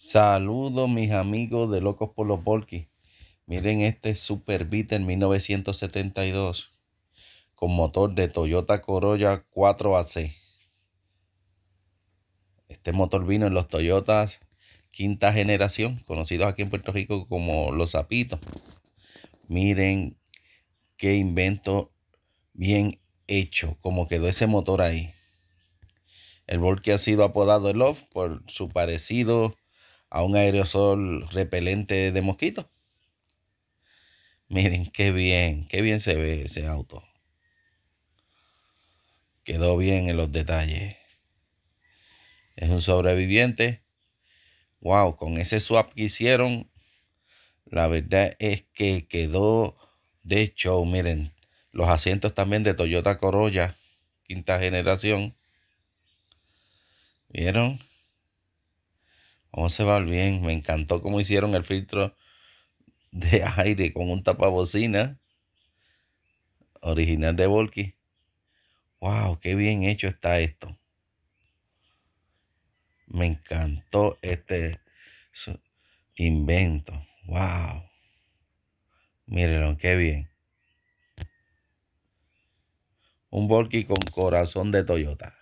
Saludos mis amigos de Locos por los Volkis. Miren este Super Beater 1972 con motor de Toyota Corolla 4AC. Este motor vino en los Toyotas quinta generación, conocidos aquí en Puerto Rico como los Zapitos. Miren qué invento bien hecho, como quedó ese motor ahí. El Volky ha sido apodado el Love por su parecido a un aerosol repelente de mosquitos. Miren qué bien, qué bien se ve ese auto. Quedó bien en los detalles. Es un sobreviviente. Wow, con ese swap que hicieron, la verdad es que quedó de show. Miren, los asientos también de Toyota Corolla, quinta generación. ¿Vieron? se va bien? Me encantó cómo hicieron el filtro de aire con un tapabocina original de Volky. ¡Wow! ¡Qué bien hecho está esto! Me encantó este invento. ¡Wow! Mírenlo, qué bien. Un Volky con corazón de Toyota.